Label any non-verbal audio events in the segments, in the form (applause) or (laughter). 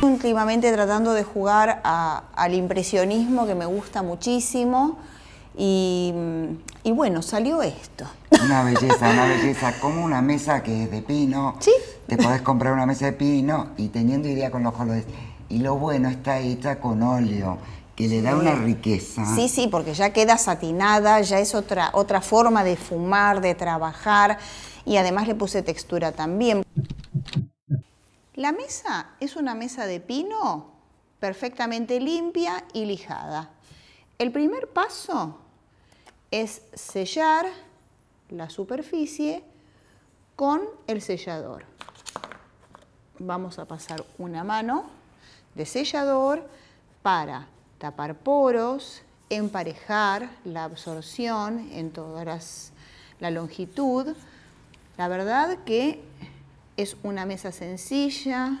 Últimamente tratando de jugar al impresionismo que me gusta muchísimo y, bueno, salió esto. Una belleza, una belleza, como una mesa que es de pino. Sí. Te podés comprar una mesa de pino y teniendo idea con los colores. Y lo bueno está hecha con óleo, que le da una riqueza. Sí, sí, porque ya queda satinada, ya es otra, otra forma de fumar, de trabajar y además le puse textura también. La mesa es una mesa de pino perfectamente limpia y lijada. El primer paso es sellar la superficie con el sellador. Vamos a pasar una mano de sellador para tapar poros, emparejar la absorción en toda la longitud. La verdad que es una mesa sencilla,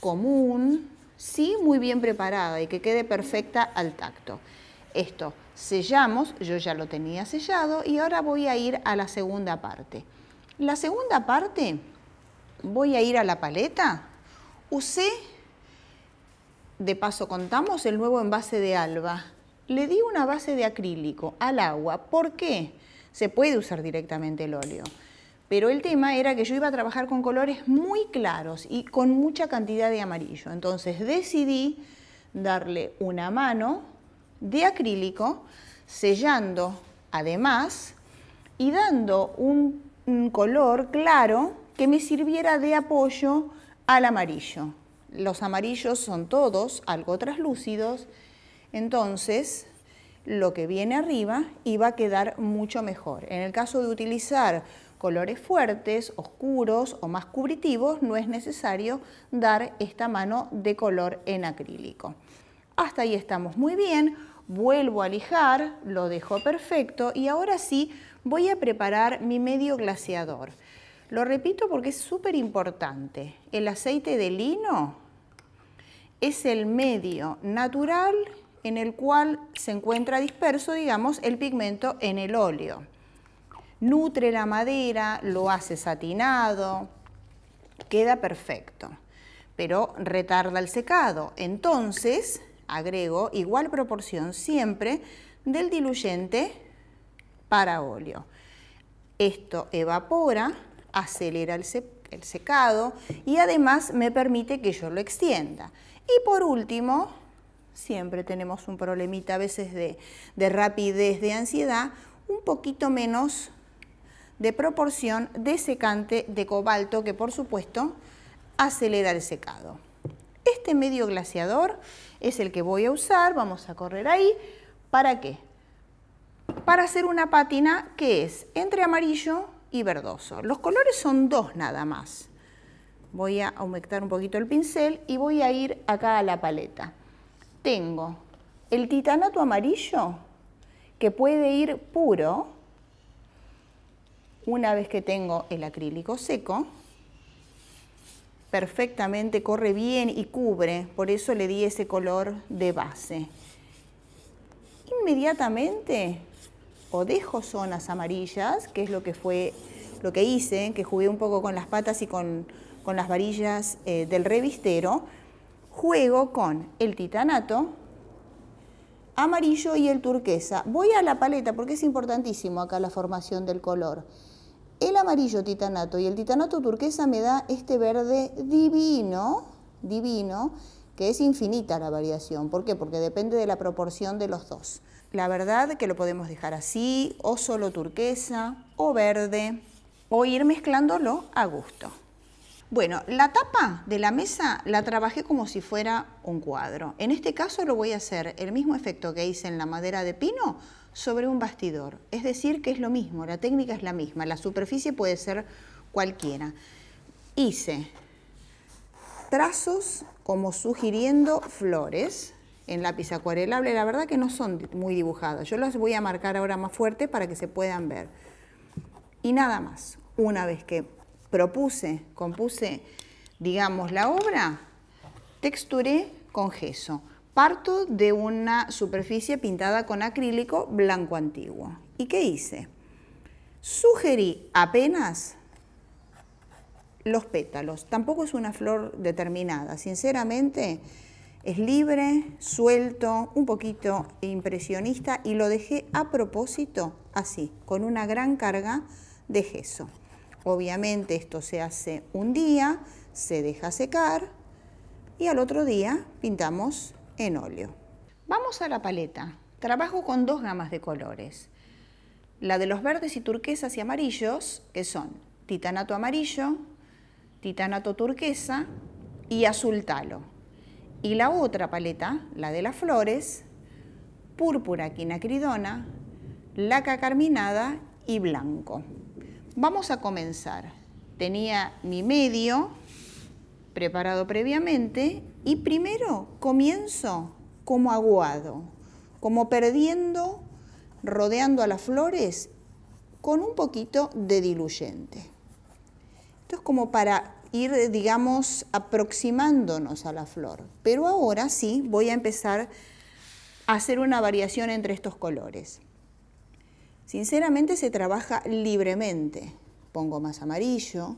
común, sí muy bien preparada y que quede perfecta al tacto. Esto sellamos, yo ya lo tenía sellado y ahora voy a ir a la segunda parte. La segunda parte, voy a ir a la paleta, usé, de paso contamos, el nuevo envase de alba. Le di una base de acrílico al agua, ¿por qué? Se puede usar directamente el óleo pero el tema era que yo iba a trabajar con colores muy claros y con mucha cantidad de amarillo. Entonces decidí darle una mano de acrílico, sellando además y dando un, color claro que me sirviera de apoyo al amarillo. Los amarillos son todos algo traslúcidos, entonces lo que viene arriba iba a quedar mucho mejor. En el caso de utilizar colores fuertes, oscuros o más cubritivos, no es necesario dar esta mano de color en acrílico. Hasta ahí estamos muy bien. Vuelvo a lijar, lo dejo perfecto y ahora sí voy a preparar mi medio glaseador. Lo repito porque es súper importante. El aceite de lino es el medio natural en el cual se encuentra disperso, digamos, el pigmento en el óleo nutre la madera, lo hace satinado, queda perfecto, pero retarda el secado. Entonces, agrego igual proporción siempre del diluyente para óleo. Esto evapora, acelera el, secado y además me permite que yo lo extienda. Y por último, siempre tenemos un problemita a veces de rapidez, de ansiedad, un poquito menos de proporción de secante de cobalto que por supuesto acelera el secado. Este medio glaciador es el que voy a usar, vamos a correr ahí, ¿para qué? Para hacer una pátina que es entre amarillo y verdoso. Los colores son dos nada más. Voy a humectar un poquito el pincel y voy a ir acá a la paleta. Tengo el titanato amarillo que puede ir puro, una vez que tengo el acrílico seco, perfectamente corre bien y cubre, por eso le di ese color de base. Inmediatamente o dejo zonas amarillas, que es lo que fue lo que hice, que jugué un poco con las patas y con, las varillas eh, del revistero, juego con el titanato amarillo y el turquesa. Voy a la paleta porque es importantísimo acá la formación del color. El amarillo titanato y el titanato turquesa me da este verde divino, divino, que es infinita la variación. ¿Por qué? Porque depende de la proporción de los dos. La verdad que lo podemos dejar así, o solo turquesa, o verde, o ir mezclándolo a gusto. Bueno, la tapa de la mesa la trabajé como si fuera un cuadro. En este caso lo voy a hacer el mismo efecto que hice en la madera de pino sobre un bastidor. Es decir, que es lo mismo, la técnica es la misma, la superficie puede ser cualquiera. Hice trazos como sugiriendo flores en lápiz acuarelable. La verdad que no son muy dibujadas. Yo las voy a marcar ahora más fuerte para que se puedan ver. Y nada más. Una vez que propuse, compuse, digamos, la obra, texturé con gesso. Parto de una superficie pintada con acrílico blanco antiguo. ¿Y qué hice? Sugerí apenas los pétalos. Tampoco es una flor determinada. Sinceramente, es libre, suelto, un poquito impresionista y lo dejé a propósito así, con una gran carga de gesso. Obviamente esto se hace un día, se deja secar y al otro día pintamos en óleo. Vamos a la paleta. Trabajo con dos gamas de colores. La de los verdes y turquesas y amarillos, que son titanato amarillo, titanato turquesa y azul talo. Y la otra paleta, la de las flores, púrpura quinacridona, laca carminada y blanco. Vamos a comenzar. Tenía mi medio preparado previamente y primero comienzo como aguado, como perdiendo, rodeando a las flores con un poquito de diluyente. Esto es como para ir, digamos, aproximándonos a la flor. Pero ahora sí voy a empezar a hacer una variación entre estos colores. Sinceramente se trabaja libremente. Pongo más amarillo.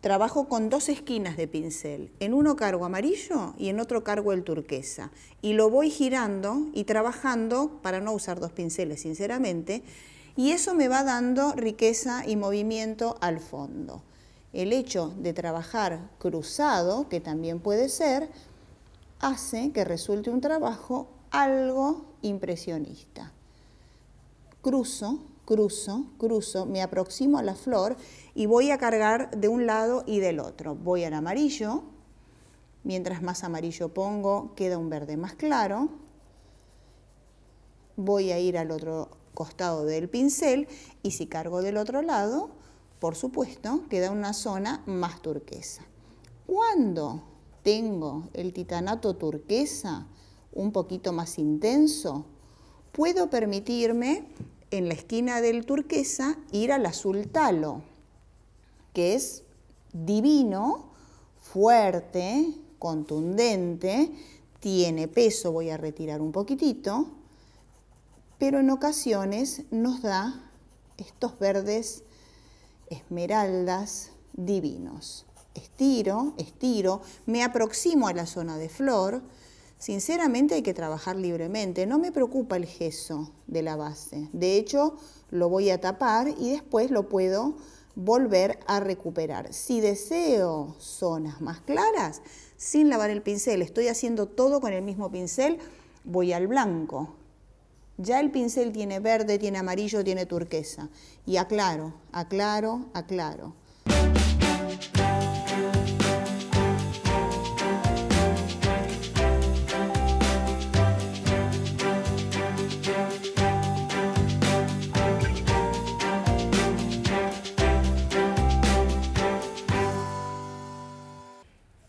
Trabajo con dos esquinas de pincel. En uno cargo amarillo y en otro cargo el turquesa. Y lo voy girando y trabajando para no usar dos pinceles, sinceramente. Y eso me va dando riqueza y movimiento al fondo. El hecho de trabajar cruzado, que también puede ser, hace que resulte un trabajo algo impresionista cruzo, cruzo, cruzo, me aproximo a la flor y voy a cargar de un lado y del otro. Voy al amarillo, mientras más amarillo pongo queda un verde más claro. Voy a ir al otro costado del pincel y si cargo del otro lado, por supuesto, queda una zona más turquesa. Cuando tengo el titanato turquesa un poquito más intenso, puedo permitirme en la esquina del turquesa, ir al azul talo, que es divino, fuerte, contundente, tiene peso, voy a retirar un poquitito, pero en ocasiones nos da estos verdes esmeraldas divinos. Estiro, estiro, me aproximo a la zona de flor, Sinceramente hay que trabajar libremente, no me preocupa el gesso de la base. De hecho, lo voy a tapar y después lo puedo volver a recuperar. Si deseo zonas más claras, sin lavar el pincel, estoy haciendo todo con el mismo pincel, voy al blanco. Ya el pincel tiene verde, tiene amarillo, tiene turquesa. Y aclaro, aclaro, aclaro.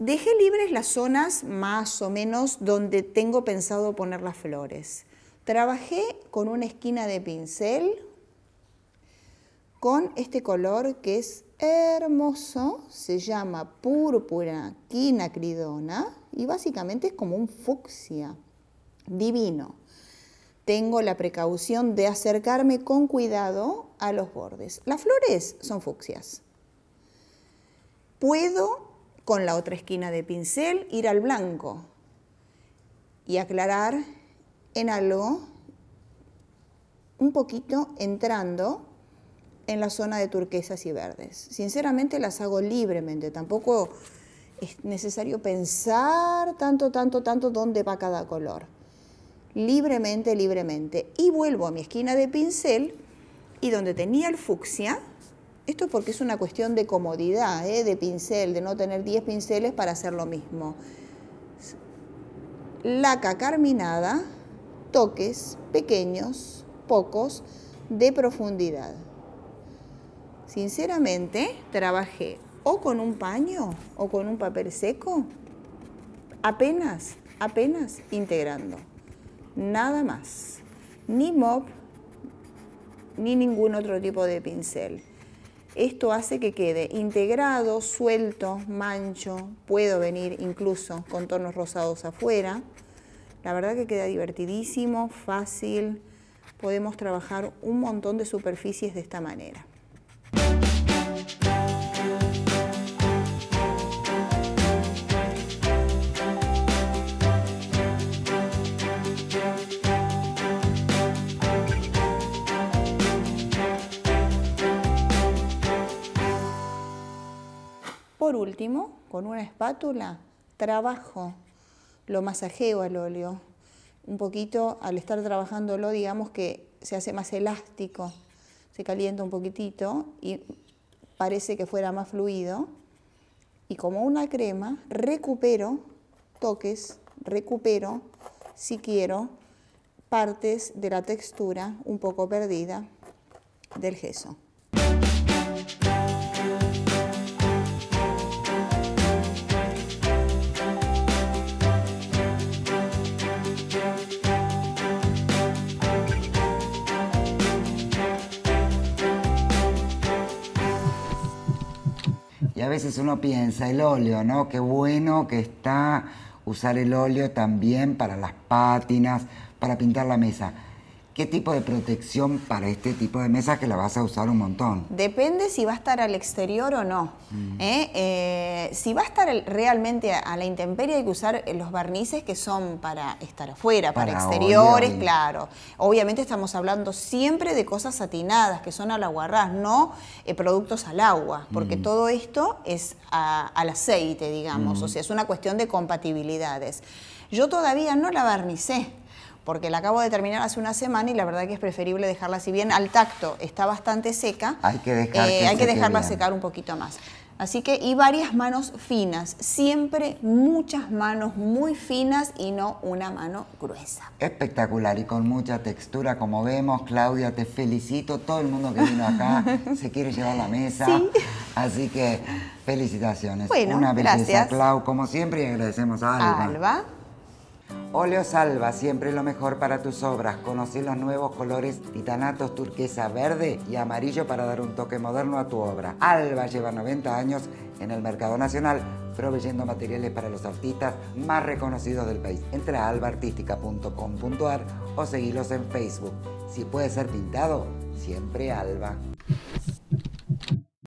dejé libres las zonas más o menos donde tengo pensado poner las flores. Trabajé con una esquina de pincel con este color que es hermoso, se llama púrpura quinacridona y básicamente es como un fucsia, divino. Tengo la precaución de acercarme con cuidado a los bordes. Las flores son fucsias. Puedo con la otra esquina de pincel ir al blanco y aclarar en algo un poquito entrando en la zona de turquesas y verdes. Sinceramente las hago libremente, tampoco es necesario pensar tanto, tanto, tanto dónde va cada color. Libremente, libremente. Y vuelvo a mi esquina de pincel y donde tenía el fucsia, esto es porque es una cuestión de comodidad, ¿eh? de pincel, de no tener 10 pinceles para hacer lo mismo. Laca carminada, toques pequeños, pocos, de profundidad. Sinceramente, trabajé o con un paño o con un papel seco, apenas, apenas integrando. Nada más. Ni mop, ni ningún otro tipo de pincel. Esto hace que quede integrado, suelto, mancho, puedo venir incluso con tonos rosados afuera. La verdad que queda divertidísimo, fácil. Podemos trabajar un montón de superficies de esta manera. con una espátula, trabajo, lo masajeo al óleo. Un poquito, al estar trabajándolo, digamos que se hace más elástico, se calienta un poquitito y parece que fuera más fluido. Y como una crema, recupero toques, recupero, si quiero, partes de la textura un poco perdida del gesso. Y a veces uno piensa, el óleo, ¿no? Qué bueno que está usar el óleo también para las pátinas, para pintar la mesa. ¿Qué tipo de protección para este tipo de mesa que la vas a usar un montón? Depende si va a estar al exterior o no. Mm. ¿eh? Eh, si va a estar realmente a la intemperie hay que usar los barnices que son para estar afuera, para, exteriores, claro. Obviamente estamos hablando siempre de cosas satinadas, que son al aguarrás, no eh, productos al agua, porque mm. todo esto es al aceite, digamos. O mm. sea, es una cuestión de compatibilidades. Yo todavía no la barnicé porque la acabo de terminar hace una semana y la verdad que es preferible dejarla, así bien al tacto está bastante seca, hay que, eh, dejarla secar un poquito más. Así que, y varias manos finas, siempre muchas manos muy finas y no una mano gruesa. Espectacular y con mucha textura, como vemos, Claudia, te felicito, todo el mundo que vino acá (laughs) se quiere llevar la mesa, así que felicitaciones. Bueno, una belleza, Clau, como siempre, y agradecemos a Alba. Oleos Alba, siempre lo mejor para tus obras. Conocí los nuevos colores titanatos turquesa verde y amarillo para dar un toque moderno a tu obra. Alba lleva 90 años en el mercado nacional proveyendo materiales para los artistas más reconocidos del país. Entra a albaartística.com.ar o seguilos en Facebook. Si puede ser pintado, siempre Alba.